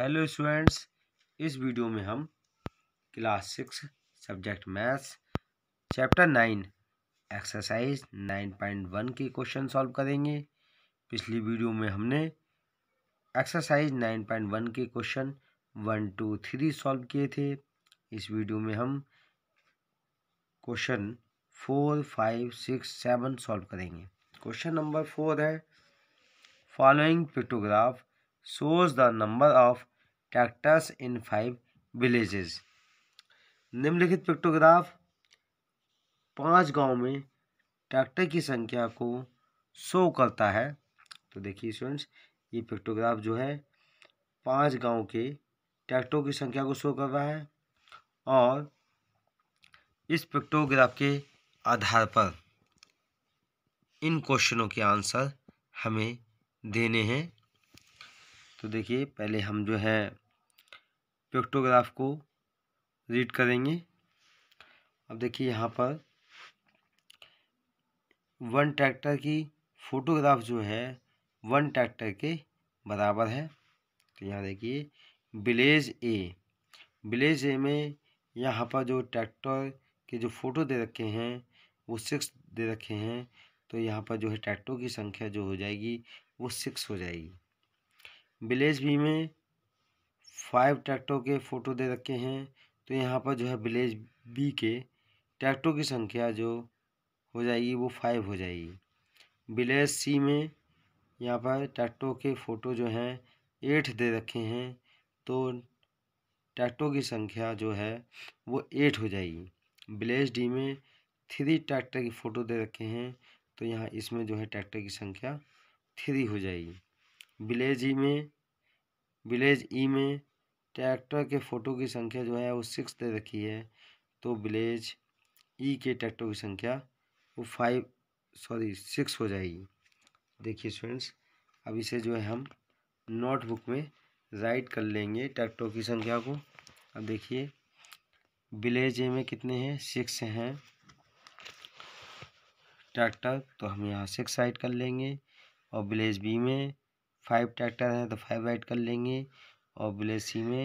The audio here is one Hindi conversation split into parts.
हेलो स्टूडेंट्स इस वीडियो में हम class six subject maths chapter nine exercise nine point one के क्वेश्चन सॉल्व करेंगे पिछली वीडियो में हमने एक्सरसाइज नाइन पॉइंट वन के question one two three solve किए थे इस वीडियो में हम question four five six seven solve करेंगे क्वेश्चन नंबर फोर है following pictograph shows the number of tractors in five villages निम्नलिखित पिक्टोग्राफ पांच गांव में ट्रैक्टर की संख्या को शो करता है तो देखिए स्टूडेंट्स ये पिक्टोग्राफ जो है पांच गांव के ट्रैक्टरों की संख्या को शो कर रहा है और इस पिक्टोग्राफ के आधार पर इन क्वेश्चनों के आंसर हमें देने हैं तो देखिए पहले हम जो है पिक्टोग्राफ को रीड करेंगे अब देखिए यहाँ पर वन ट्रैक्टर की फ़ोटोग्राफ जो है वन ट्रैक्टर के बराबर है तो यहाँ देखिए विलेज ए विलेज ए में यहाँ पर जो ट्रैक्टर के जो फ़ोटो दे रखे हैं वो सिक्स दे रखे हैं तो यहाँ पर जो है ट्रैक्टरों की संख्या जो हो जाएगी वो सिक्स हो जाएगी विलेज बी में फाइव ट्रैक्टरों के फ़ोटो दे रखे हैं तो यहाँ पर जो है विलेज बी के ट्रैक्टरों की संख्या जो हो जाएगी वो फाइव हो जाएगी विलेज सी में यहाँ पर ट्रैक्टरों के फ़ोटो जो हैं एट दे रखे हैं तो ट्रैक्टरों की संख्या जो है वो एट हो जाएगी विलेज डी में थ्री ट्रैक्टर की फ़ोटो दे रखे हैं तो यहाँ इसमें जो है ट्रैक्टर की संख्या थ्री हो जाएगी विलेज ई में विलेज ई में ट्रैक्टर के फ़ोटो की संख्या जो है वो सिक्स दे रखी है तो विलेज ई के ट्रैक्टर की संख्या वो फाइव सॉरी सिक्स हो जाएगी देखिए स्टूडेंट्स अब इसे जो है हम नोटबुक में राइट कर लेंगे ट्रैक्टरों की संख्या को अब देखिए विलेज ए में कितने हैं सिक्स हैं ट्रैक्टर तो हम यहाँ सिक्स राइट कर लेंगे और विलेज बी में फाइव ट्रैक्टर हैं तो फाइव ऐड कर लेंगे और ब्लेसी में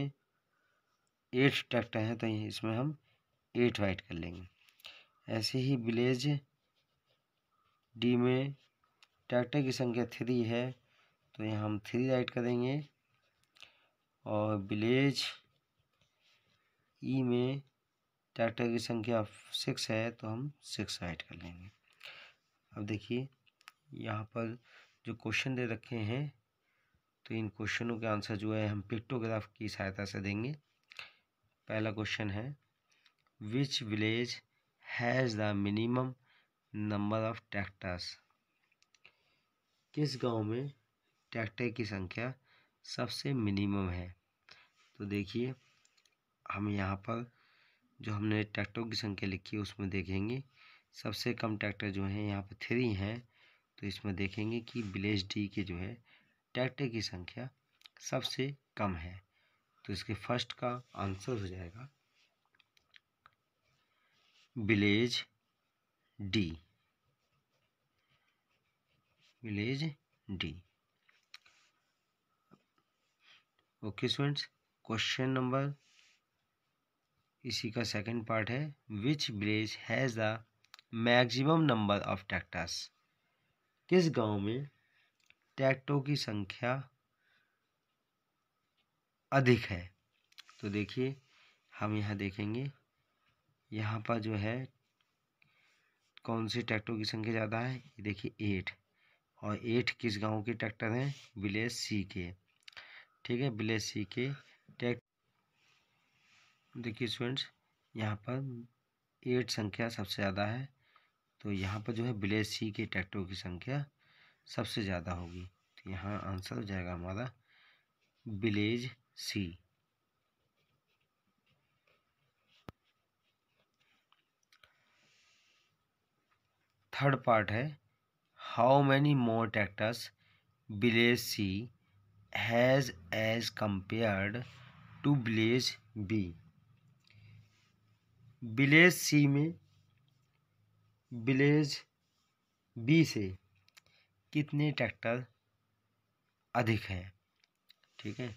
एट ट्रैक्टर हैं तो इसमें हम एट वाइट कर लेंगे ऐसे ही विलेज डी में ट्रैक्टर की संख्या थ्री है तो यहाँ हम थ्री राइट करेंगे और विलेज ई में ट्रैक्टर की संख्या सिक्स है तो हम सिक्स राइट कर लेंगे अब देखिए यहाँ पर जो क्वेश्चन दे रखे हैं इन क्वेश्चनों के आंसर जो है हम पिक्टोग्राफ की सहायता से देंगे पहला क्वेश्चन है which village has the minimum number of tractors किस गांव में ट्रैक्टर की संख्या सबसे मिनिमम है तो देखिए हम यहाँ पर जो हमने ट्रैक्टरों की संख्या लिखी है उसमें देखेंगे सबसे कम ट्रैक्टर जो हैं यहाँ पर थ्री हैं तो इसमें देखेंगे कि विलेज डी के जो है ट्रैक्टर की संख्या सबसे कम है तो इसके फर्स्ट का आंसर हो जाएगा village D village D okay students question number इसी का सेकंड पार्ट है which village has the maximum number of tractors किस गांव में टैक्टों की संख्या अधिक है तो देखिए हम यहाँ देखेंगे यहाँ पर जो है कौन से ट्रैक्टरों की संख्या ज़्यादा है ये देखिए एट और एट किस गांव के ट्रैक्टर हैं विलेज सी के ठीक है विलेज सी के ट्रैक्ट देखिए स्टूडेंट्स यहाँ पर एट संख्या सबसे ज़्यादा है तो यहाँ पर जो है विलेज सी के ट्रैक्टरों की संख्या सबसे ज़्यादा होगी तो यहाँ आंसर हो जाएगा हमारा विलेज सी थर्ड पार्ट है how many more tractors village C has as compared to village B village C में विलेज बी से कितने ट्रैक्टर अधिक हैं ठीक है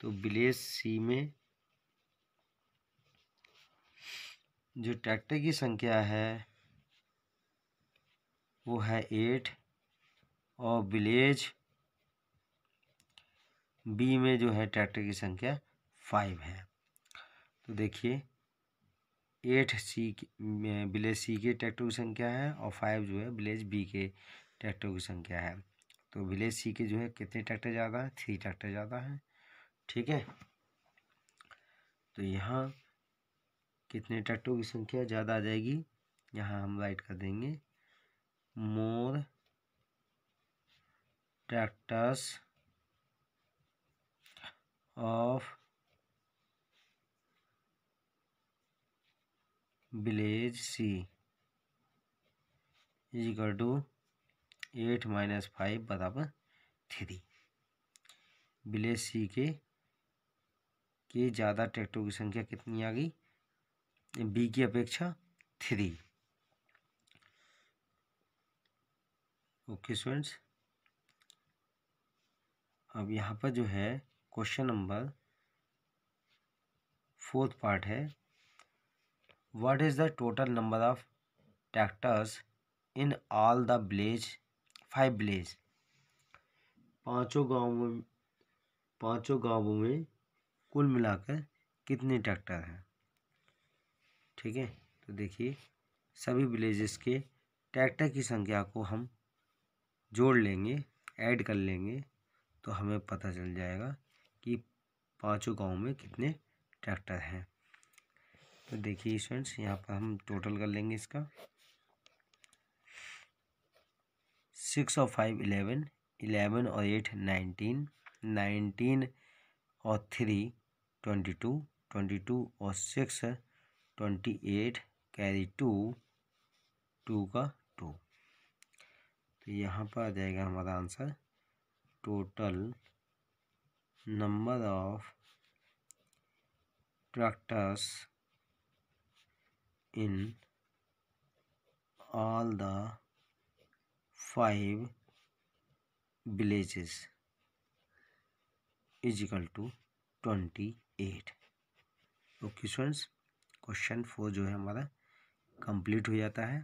तो विलेज सी में जो ट्रैक्टर की संख्या है वो है एट और विलेज बी में जो है ट्रैक्टर की संख्या फाइव है तो देखिए एट सी विलेज सी के ट्रैक्टर की संख्या है और फाइव जो है विलेज बी के ट्रैक्टर की संख्या है तो विलेज सी के जो है कितने ट्रैक्टर ज़्यादा है थ्री ट्रैक्टर ज़्यादा है ठीक है तो यहाँ कितने ट्रैक्टरों की संख्या ज़्यादा आ जाएगी यहाँ हम राइट कर देंगे more tractors of village C is equal to eight minus five बराबर थ्री बिले सी के के ज़्यादा ट्रैक्टरों की संख्या कितनी आ गई बी की अपेक्षा थ्री ओके स्टूडेंट्स अब यहाँ पर जो है क्वेश्चन नंबर फोर्थ पार्ट है what is the total number of tractors in all the villages five village पांचों में पांचों गांवों में कुल मिलाकर कितने ट्रैक्टर हैं ठीक है तो देखिए सभी विलेजेस के ट्रैक्टर की संख्या को हम जोड़ लेंगे ऐड कर लेंगे तो हमें पता चल जाएगा कि पांचों गांव में कितने ट्रैक्टर हैं तो देखिए स्टूडेंट्स यहाँ पर हम टोटल कर लेंगे इसका सिक्स और फाइव इलेवन इलेवन और एट नाइनटीन नाइनटीन और three twenty two twenty two और six twenty eight carry two two का टू तो यहाँ पर आ जाएगा हमारा answer total number of tractors in all the five villages is equal to twenty eight okay students question four जो है हमारा कंप्लीट हो जाता है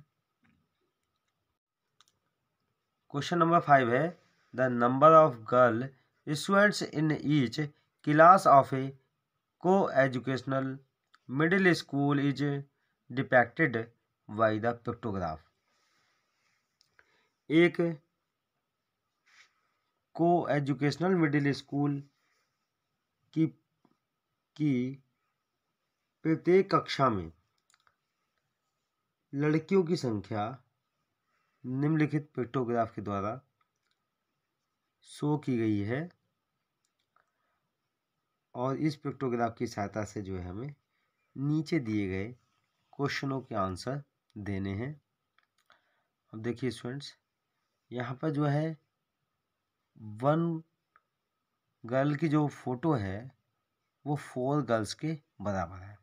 क्वेश्चन नंबर फाइव है the number of girl students in each class of A coeducational middle school is depicted by the pictograph एक को एजुकेशनल मिडिल स्कूल की की प्रत्येक कक्षा में लड़कियों की संख्या निम्नलिखित पिक्टोग्राफ के द्वारा शो की गई है और इस पिक्टोग्राफ की सहायता से जो है हमें नीचे दिए गए क्वेश्चनों के आंसर देने हैं अब देखिए स्टूडेंट्स यहाँ पर जो है वन गर्ल की जो फ़ोटो है वो फोर गर्ल्स के बराबर है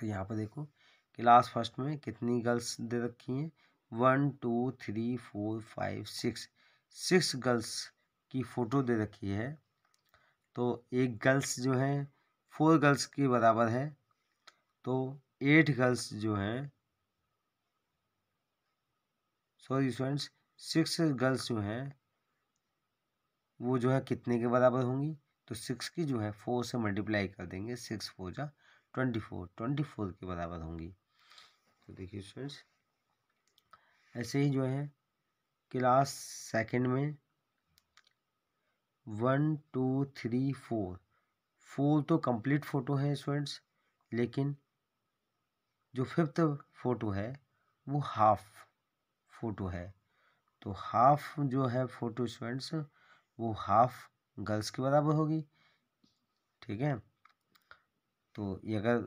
तो यहाँ पर देखो क्लास फर्स्ट में कितनी गर्ल्स दे रखी हैं one two three four five six six girls की फ़ोटो दे रखी है तो एक गर्ल्स जो है फोर गर्ल्स के बराबर है तो एट गर्ल्स जो हैं सॉरी स्टूडेंट्स सिक्स गर्ल्स जो हैं वो जो है कितने के बराबर होंगी तो सिक्स की जो है फोर से मल्टीप्लाई कर देंगे सिक्स फोर जा ट्वेंटी फोर ट्वेंटी फोर के बराबर होंगी तो देखिए स्टूडेंट्स ऐसे ही जो है क्लास सेकंड में one two three four four तो कंप्लीट फ़ोटो है स्टूडेंट्स लेकिन जो फिफ्थ फ़ोटो है वो हाफ फ़ोटो है तो हाफ जो है फोटो स्टूडेंट्स वो हाफ गर्ल्स के बराबर होगी ठीक है तो ये अगर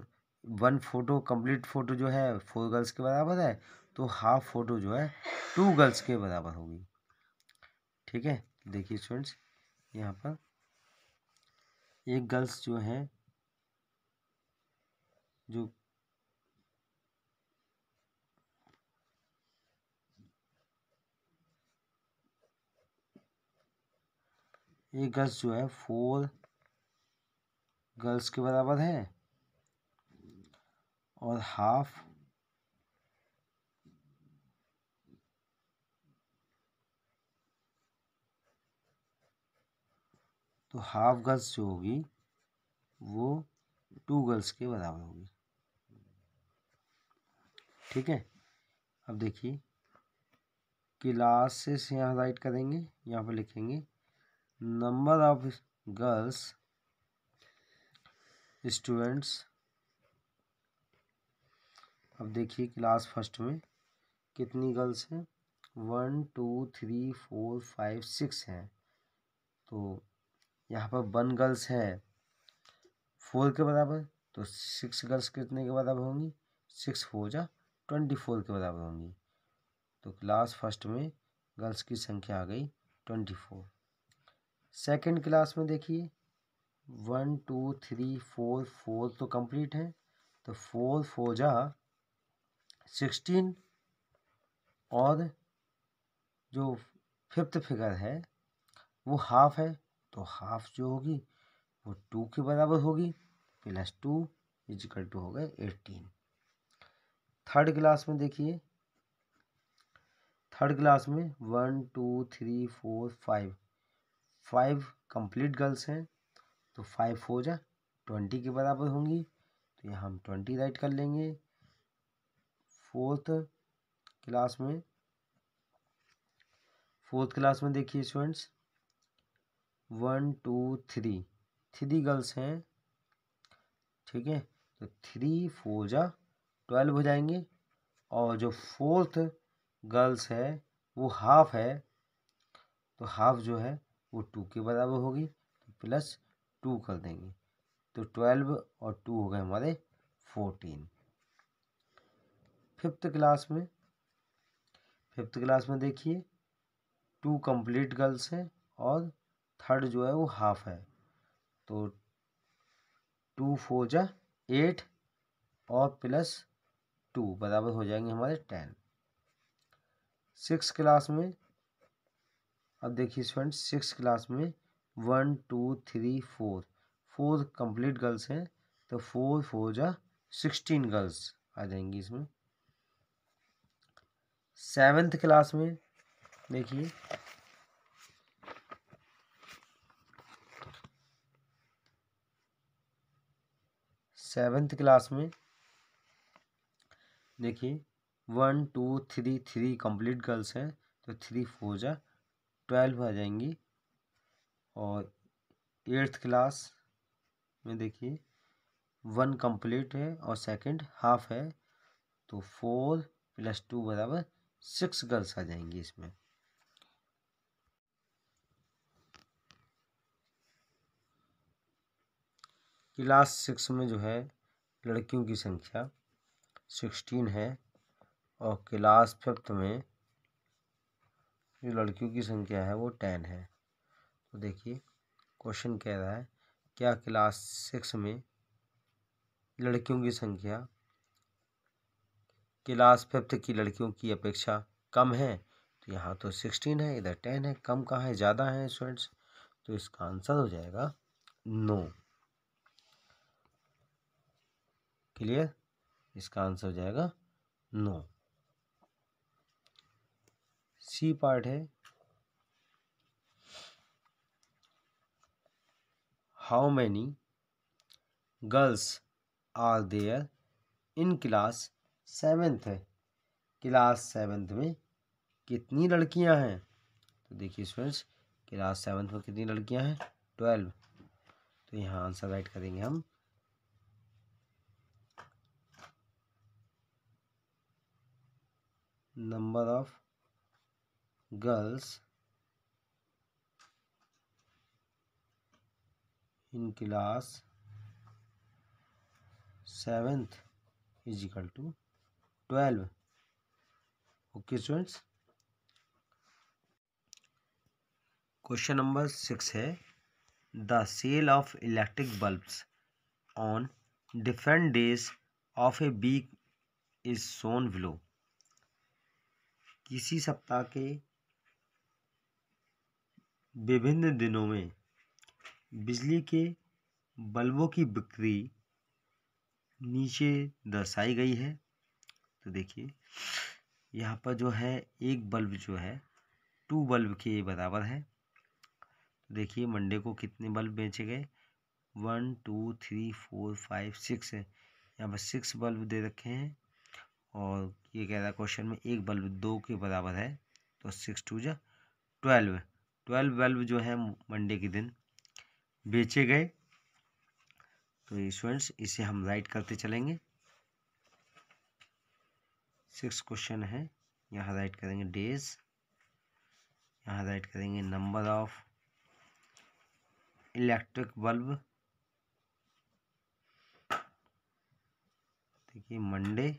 वन फोटो कंप्लीट फोटो जो है फोर गर्ल्स के बराबर है तो हाफ फोटो जो है टू गर्ल्स के बराबर होगी ठीक है देखिए स्टूडेंट्स यहाँ पर एक गर्ल्स जो है जो एक गर्ल्स जो है फोर गर्ल्स के बराबर है और हाफ तो हाफ गर्ल्स जो होगी वो टू गर्ल्स के बराबर होगी ठीक है अब देखिए क्लासेस यहाँ राइट करेंगे यहाँ पर लिखेंगे नंबर ऑफ गर्ल्स स्टूडेंट्स अब देखिए क्लास फर्स्ट में कितनी गर्ल्स हैं one two three four five six हैं तो यहाँ पर वन गर्ल्स है फोर के बराबर तो सिक्स गर्ल्स कितने के बराबर होंगी सिक्स फोर जा ट्वेंटी फोर के बराबर होंगी तो क्लास फर्स्ट में गर्ल्स की संख्या आ गई ट्वेंटी फोर सेकंड क्लास में देखिए one two three four four तो कंप्लीट है तो फोर फोर जा सिक्सटीन और जो फिफ्थ फिगर है वो हाफ है तो हाफ जो होगी वो टू के बराबर होगी प्लस टू इजिकल टू हो गए एटीन थर्ड क्लास में देखिए थर्ड क्लास में one two three four five five complete girls हैं तो फाइव हो जा ट्वेंटी के बराबर होंगी तो यहाँ हम ट्वेंटी राइट कर लेंगे फोर्थ क्लास में फोर्थ क्लास में देखिए students one two three three girls हैं ठीक है तो थ्री फोर जा ट्वेल्व हो जाएंगे और जो फोर्थ गर्ल्स है वो हाफ है तो हाफ जो है वो टू के बराबर होगी तो प्लस टू कर देंगे तो ट्वेल्व और टू हो गए हमारे फोर्टीन फिफ्थ क्लास में फिफ्थ क्लास में देखिए टू कंप्लीट गर्ल्स हैं और थर्ड जो है वो हाफ है तो टू फोर जा एट और प्लस टू बराबर हो जाएंगे हमारे टेन सिक्स क्लास में अब देखिए स्टूडेंट सिक्स क्लास में one two three four four complete girls हैं तो फोर फोर जा सिक्सटीन गर्ल्स आ जाएंगी इसमें सेवेंथ क्लास में देखिए सेवेंथ क्लास में देखिए one two three three complete girls हैं तो थ्री फोर जा ट्वेल्व आ जाएंगी और एट्थ क्लास में देखिए वन कंप्लीट है और सेकंड हाफ है तो फोर प्लस टू बराबर सिक्स गर्ल्स आ जाएंगी इसमें क्लास सिक्स में जो है लड़कियों की संख्या सिक्सटीन है और क्लास फिफ्थ में जो लड़कियों की संख्या है वो टेन है तो देखिए क्वेश्चन कह रहा है क्या क्लास सिक्स में लड़कियों की संख्या क्लास फिफ्थ की लड़कियों की अपेक्षा कम है तो यहाँ तो सिक्सटीन है इधर टेन है कम कहाँ है ज़्यादा है स्टूडेंट्स तो इसका आंसर हो जाएगा नो क्लियर इसका आंसर हो जाएगा नो सी पार्ट है how many girls are there in class seventh है क्लास सेवेंथ में कितनी लड़कियां हैं तो देखिए स्टूडेंट्स क्लास सेवेंथ में कितनी लड़कियां हैं ट्वेल्व तो यहाँ आंसर राइट करेंगे हम number of girls in class seventh is equal to twelve okay students question number six है the sale of electric bulbs on different days of a week is shown below किसी सप्ताह के विभिन्न दिनों में बिजली के बल्बों की बिक्री नीचे दर्शाई गई है तो देखिए यहाँ पर जो है एक बल्ब जो है टू बल्ब के बराबर है तो देखिए मंडे को कितने बल्ब बेचे गए one two three four five six यहाँ पर सिक्स बल्ब दे रखे हैं और ये कह रहा क्वेश्चन में एक बल्ब दो के बराबर है तो सिक्स टू जो ट्वेल्व ट्वेल्व बल्ब जो है मंडे के दिन बेचे गए तो स्टूडेंट्स इसे हम राइट करते चलेंगे सिक्स क्वेश्चन है यहाँ राइट करेंगे डेज यहाँ राइट करेंगे नंबर ऑफ इलेक्ट्रिक बल्ब देखिए मंडे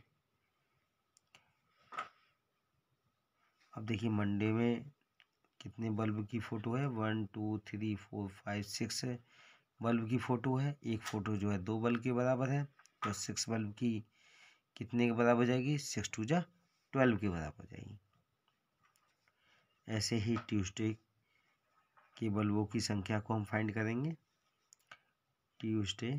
अब देखिए मंडे में कितने बल्ब की फ़ोटो है one two three four five six bulb की फ़ोटो है एक फ़ोटो जो है दो बल्ब के बराबर है तो सिक्स बल्ब की कितने के बराबर जाएगी सिक्स टू जा ट्वेल्व के बराबर जाएगी ऐसे ही ट्यूसडे के बल्बों की संख्या को हम फाइंड करेंगे ट्यूसडे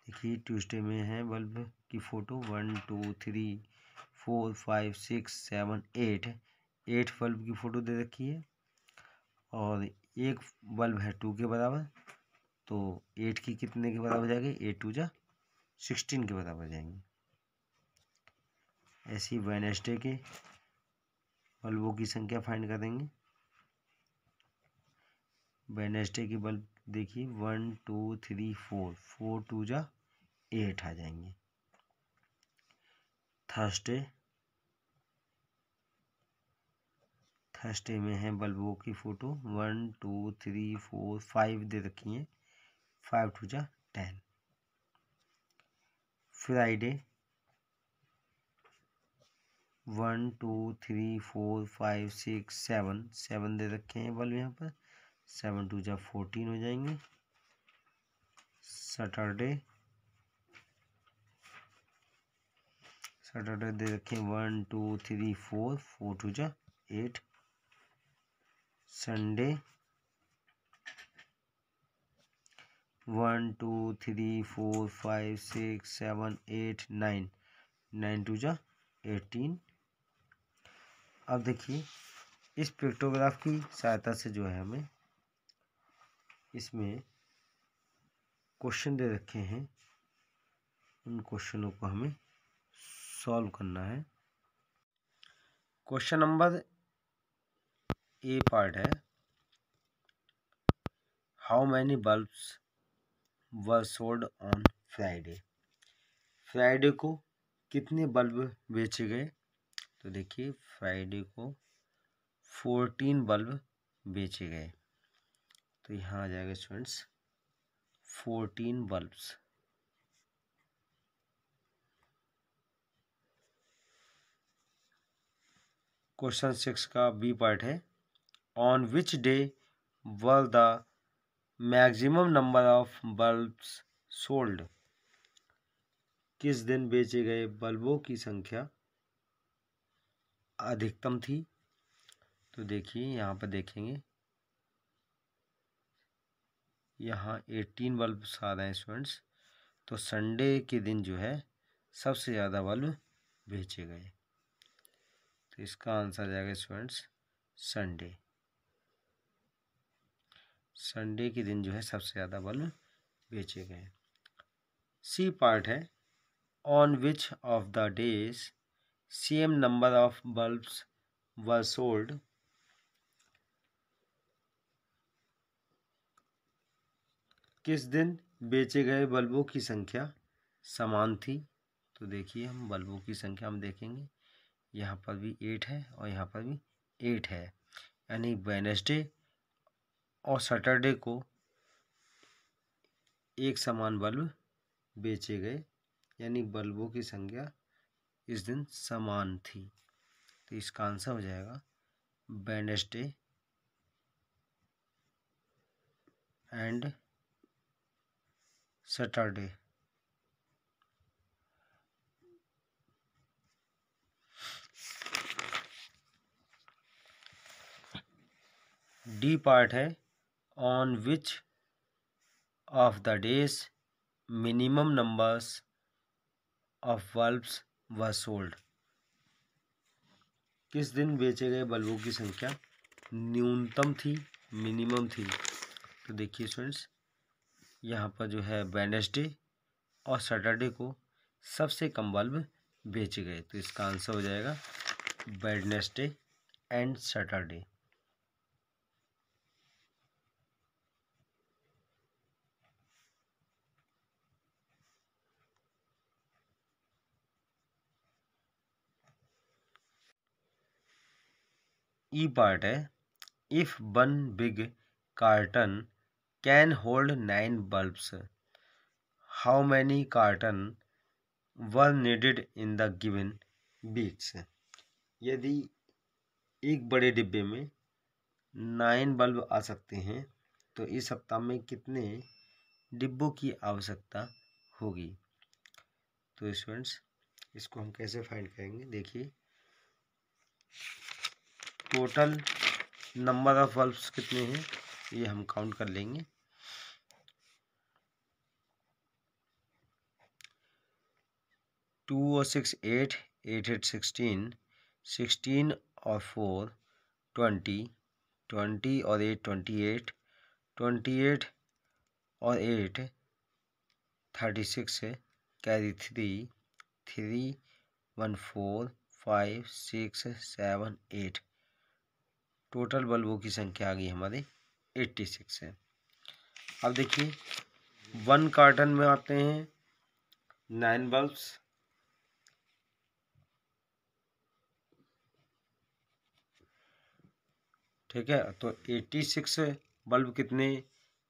देखिए ट्यूसडे में है बल्ब की photo one two three four five six seven eight eight bulb की फ़ोटो दे रखी है और एक बल्ब है टू के बराबर तो एट की कितने के बराबर जाएगी एट टू जा सिक्सटीन के बराबर जाएंगे ऐसी वेनेसडे के बल्बों की संख्या फाइंड करेंगे वेनेसडे के बल्ब देखिए one two three four four two जा एट आ जाएंगे थर्सडे थर्सडे में है बल्बों की photo one two three four five दे रखी हैं फाइव टू जा ten Friday one two three four five six seven seven दे रखे हैं बल्ब यहाँ पर सेवन टू जा फोर्टीन हो जाएंगे सैटरडे डॉट दे रखे one two three four four two जा eight Sunday one two three four five six seven eight nine nine two जा एटीन अब देखिए इस पिक्टोग्राफ की सहायता से जो है हमें इसमें क्वेश्चन दे रखे हैं उन क्वेश्चनों को हमें सॉल्व करना है क्वेश्चन नंबर ए पार्ट है how many bulbs were sold on Friday Friday को कितने बल्ब बेचे गए तो देखिए फ्राइडे को फोर्टीन बल्ब बेचे गए तो यहाँ आ जाएगा students fourteen bulbs question six का बी पार्ट है on which day were the maximum number of bulbs sold किस दिन बेचे गए बल्बों की संख्या अधिकतम थी तो देखिए यहाँ पर देखेंगे यहाँ एटीन बल्ब्स आ रहे हैं स्टूडेंट्स तो संडे के दिन जो है सबसे ज़्यादा बल्ब बेचे गए तो इसका आंसर जाएगा स्टूडेंट्स संडे संडे के दिन जो है सबसे ज़्यादा बल्ब बेचे गए सी पार्ट है on which of the days same number of bulbs were sold किस दिन बेचे गए बल्बों की संख्या समान थी तो देखिए हम बल्बों की संख्या हम देखेंगे यहाँ पर भी एट है और यहाँ पर भी एट है यानी वेनसडे और सैटरडे को एक समान बल्ब बेचे गए यानी बल्बों की संख्या इस दिन समान थी तो इसका आंसर हो जाएगा Wednesday and Saturday D part है on which of the days minimum numbers of bulbs were sold किस दिन बेचे गए बल्बों की संख्या न्यूनतम थी मिनिमम थी तो देखिए स्टूडेंट्स यहाँ पर जो है वेनेसडे और सैटरडे को सबसे कम बल्ब बेचे गए तो इसका आंसर हो जाएगा Wednesday and Saturday E e part है if one big carton can hold nine bulbs how many carton were needed in the given weeks यदि एक बड़े डिब्बे में नाइन बल्ब आ सकते हैं तो इस सप्ताह में कितने डिब्बों की आवश्यकता होगी तो स्टूडेंट्स इसको हम कैसे फाइंड करेंगे देखिए टोटल नंबर ऑफ बल्ब्स कितने हैं ये हम काउंट कर लेंगे टू और six eight eight eight sixteen sixteen और फोर ट्वेंटी ट्वेंटी और eight twenty eight twenty eight और eight thirty six carry three three one four five six seven eight total बल्बों की संख्या आ गई हमारी एट्टी सिक्स है अब देखिए वन कार्टन में आते हैं नाइन बल्ब्स ठीक है तो एट्टी सिक्स बल्ब कितने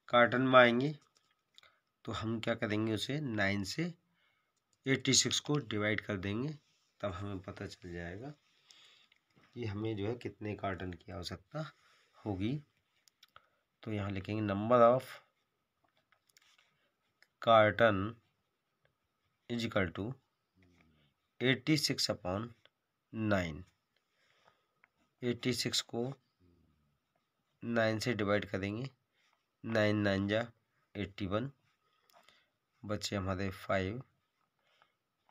कार्टन में आएंगे तो हम क्या करेंगे उसे नाइन से एट्टी सिक्स को डिवाइड कर देंगे तब हमें पता चल जाएगा कि हमें जो है कितने कार्टन की आवश्यकता होगी तो यहाँ लिखेंगे number of carton is equal to eighty six upon nine eighty six को नाइन से डिवाइड करेंगे नाइन नाइन जा एट्टी वन बच्चे हमारे फाइव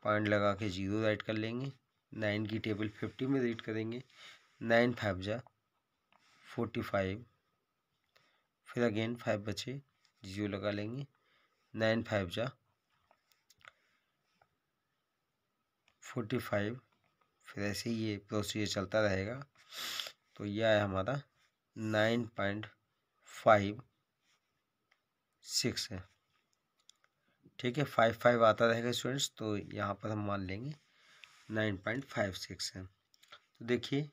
पॉइंट लगा के जीरो राइट कर लेंगे नाइन की टेबल फिफ्टी में रीड करेंगे नाइन फाइव जा फोर्टी फाइव फिर अगेन फाइव बचे जीरो लगा लेंगे नाइन फाइव जा फोर्टी फाइव फिर ऐसे ही ये प्रोसीजर चलता रहेगा तो यह है हमारा नाइन पॉइंट फाइव सिक्स है ठीक है फाइव फाइव आता रहेगा स्टूडेंट्स तो यहाँ पर हम मान लेंगे नाइन पॉइंट फाइव सिक्स है तो देखिए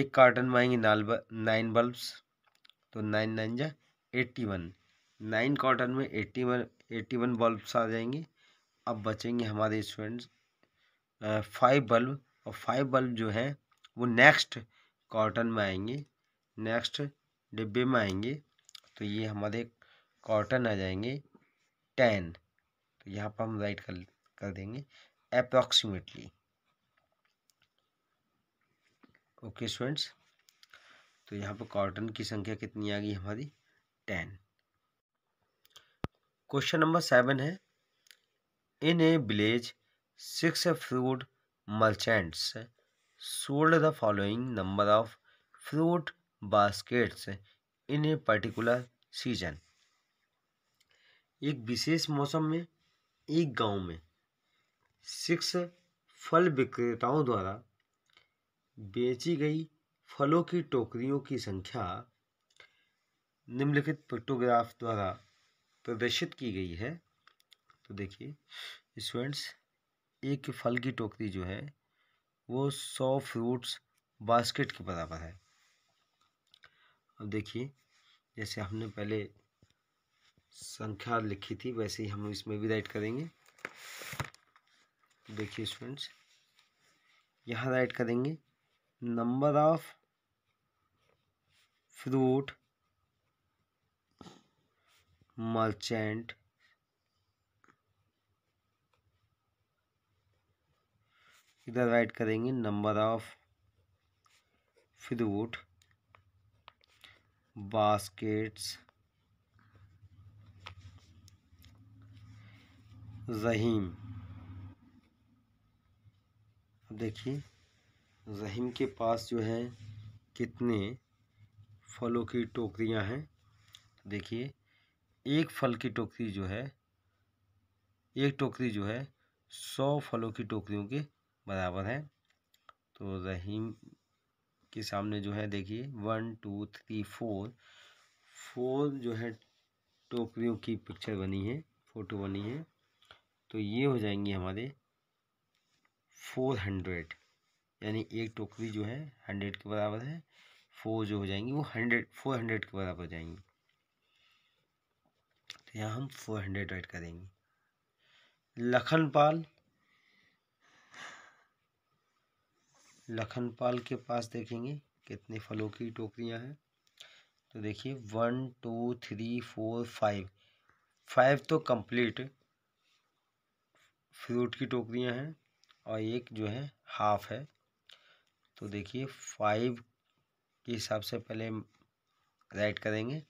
एक कार्टन में आएंगे नाल नाइन बल्ब्स तो नाइन नाइन जा एट्टी वन नाइन कार्टन में eighty one eighty one bulbs आ जाएंगे अब बचेंगे हमारे स्टूडेंट्स फाइव बल्ब और फाइव बल्ब जो है वो नेक्स्ट कॉटन में आएंगे नेक्स्ट डिब्बे में आएंगे तो ये हमारे कॉटन आ जाएंगे टेन तो यहाँ पर हम राइट कर कर देंगे अप्रॉक्सीमेटली ओके स्टूडेंट्स तो यहाँ पर कॉटन की संख्या कितनी आ गई हमारी टेन क्वेश्चन नंबर सेवन है in a village six fruit merchants sold the following number of fruit baskets in a particular season एक विशेष मौसम में एक गांव में सिक्स फल विक्रेताओं द्वारा बेची गई फलों की टोकरियों की संख्या निम्नलिखित पिक्टोग्राफ द्वारा प्रदर्शित की गई है तो देखिए स्टूडेंट्स एक फल की टोकरी जो है वो सौ फ्रूट्स बास्केट के बराबर है अब देखिए जैसे हमने पहले संख्या लिखी थी वैसे ही हम इसमें भी राइट करेंगे देखिए स्टूडेंट्स यहाँ राइट करेंगे नंबर ऑफ फ्रूट मर्चेंट इधर राइट करेंगे number of fruit baskets Rahim अब देखिए रहीम के पास जो है कितने फलों की टोकरियां हैं तो देखिए एक फल की टोकरी जो है एक टोकरी जो है सौ फलों की टोकरियों के बराबर है तो रहीम के सामने जो है देखिए one two three four four जो है टोकरियों की पिक्चर बनी है फ़ोटो बनी है तो ये हो जाएंगे हमारे फोर हंड्रेड यानी एक टोकरी जो है हंड्रेड के बराबर है फोर जो हो जाएंगी वो हंड्रेड फोर हंड्रेड के बराबर हो जाएंगी तो यहाँ हम फोर हंड्रेड राइट करेंगे लखनपाल लखनपाल के पास देखेंगे कितने फलों की टोकरियाँ हैं तो देखिए one two three four five five तो कंप्लीट फ्रूट की टोकरियाँ हैं और एक जो है हाफ़ है तो देखिए फाइव के हिसाब से पहले राइट करेंगे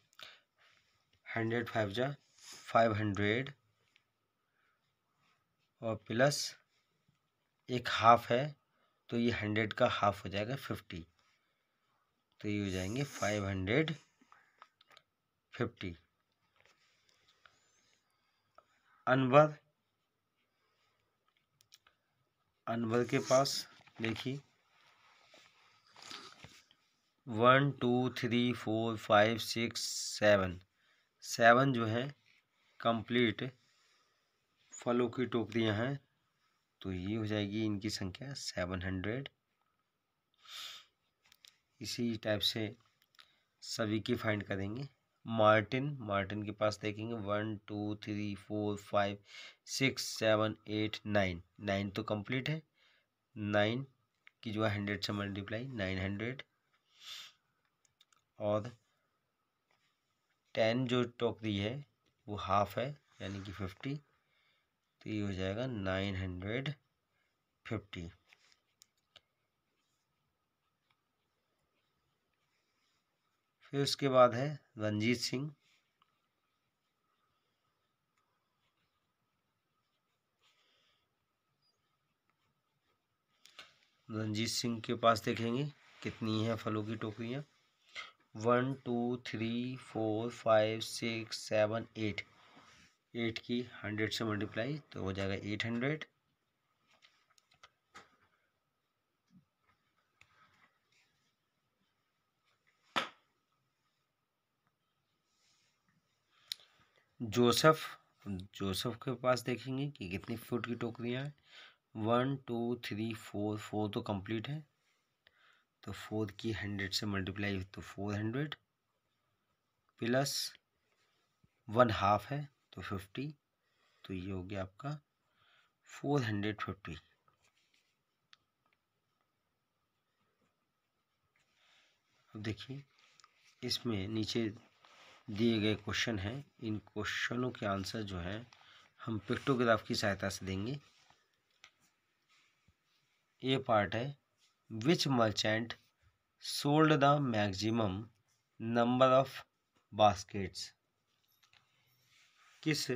हंड्रेड फाइव जा फाइव हंड्रेड और प्लस एक हाफ़ है तो ये हंड्रेड का हाफ़ हो जाएगा फिफ्टी तो ये हो जाएंगे five hundred fifty Anwar Anwar के पास देखिए one two three four five six seven seven जो है कंप्लीट फलों की टोकरियां हैं तो ये हो जाएगी इनकी संख्या सेवन हंड्रेड इसी टाइप से सभी की फाइंड करेंगे मार्टिन मार्टिन के पास देखेंगे one two three four five six seven eight nine nine तो कंप्लीट है नाइन की जो है हंड्रेड से मल्टीप्लाई नाइन हंड्रेड और टेन जो टोकरी है वो हाफ है यानी कि फिफ्टी तो ये हो जाएगा नाइन हंड्रेड फिफ्टी फिर उसके बाद है रंजीत सिंह रंजीत सिंह के पास देखेंगे कितनी है फलों की टोकरियाँ one two three four five six seven eight eight की हंड्रेड से मल्टीप्लाई तो हो जाएगा एट हंड्रेड जोसेफ जोसेफ़ के पास देखेंगे कि कितनी फुट की टोकरियाँ हैं one two three four four तो, तो कंप्लीट तो है तो फोर की हंड्रेड से मल्टीप्लाई तो four hundred plus one half है तो फिफ्टी तो ये हो गया आपका फोर हंड्रेड फिफ्टी अब देखिए इसमें नीचे दिए गए क्वेश्चन हैं इन क्वेश्चनों के आंसर जो है हम पिक्टोग्राफ की सहायता से देंगे ये पार्ट है which merchant sold the maximum number of baskets किस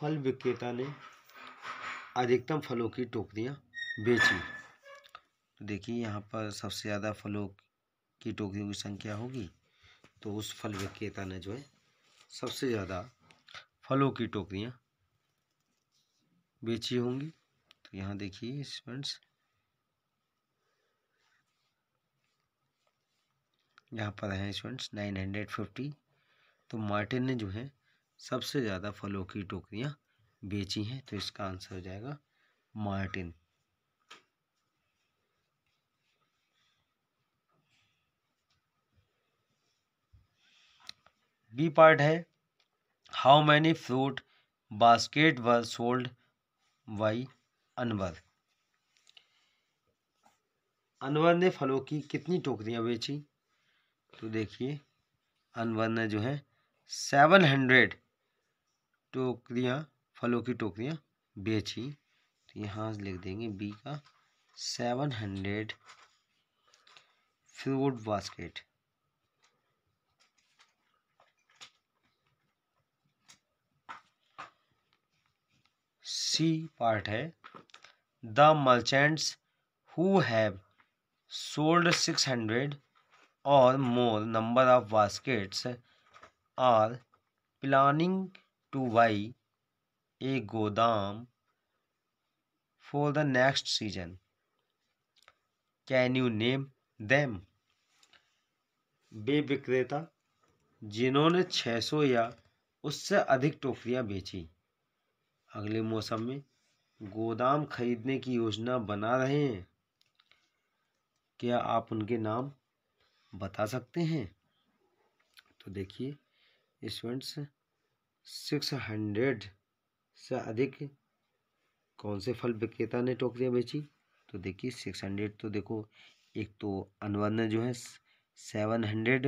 फल विक्रेता ने अधिकतम फलों की टोकरियाँ बेची तो देखिए यहाँ पर सबसे ज़्यादा फलों की टोकरियों की संख्या होगी तो उस फल विक्रेता ने जो है सबसे ज़्यादा फलों की टोकरियाँ बेची होंगी तो यहाँ देखिए स्टूडेंट्स यहाँ पर हैं स्टूडेंट्स नाइन हंड्रेड फिफ्टी तो मार्टिन ने जो है सबसे ज़्यादा फलों की टोकरियाँ बेची हैं तो इसका आंसर हो जाएगा मार्टिन बी पार्ट है how many fruit basket were sold by Anwar Anwar ने फलों की कितनी टोकरियां बेची तो देखिए अनवर ने जो है सेवन हंड्रेड टोकरियाँ फलों की टोकरियाँ बेची तो यहाँ लिख देंगे बी का seven hundred fruit basket C part है the merchants who have sold six hundred और more number of baskets are planning to buy a godam for the next season can you name them by विक्रेता जिन्होंने सौ या उससे अधिक टोकरियाँ बेची अगले मौसम में गोदाम खरीदने की योजना बना रहे हैं क्या आप उनके नाम बता सकते हैं तो देखिए स्टूडेंट्स सिक्स हंड्रेड से अधिक कौन से फल विक्रेता ने टोकरियाँ बेची तो देखिए सिक्स हंड्रेड तो देखो एक तो अनवर ने जो है सेवन हंड्रेड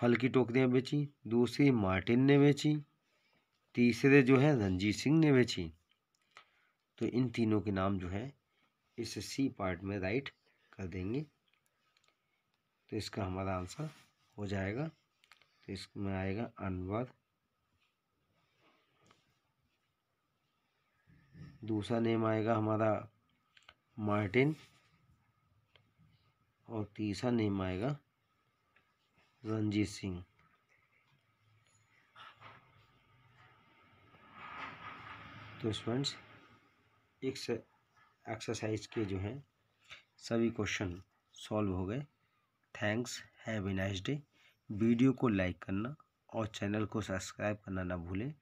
फल की टोकरियाँ बेची दूसरी मार्टिन ने बेची तीसरे जो है रंजीत सिंह ने बेची तो इन तीनों के नाम जो है इस सी पार्ट में राइट कर देंगे तो इसका हमारा आंसर हो जाएगा तो इसमें आएगा अनवर दूसरा नेम आएगा हमारा मार्टिन और तीसरा नेम आएगा रंजीत सिंह तो स्टूडेंट्स इस एक्सरसाइज के जो हैं सभी क्वेश्चन सॉल्व हो गए thanks have a nice day video को लाइक करना और चैनल को सब्सक्राइब करना ना भूलें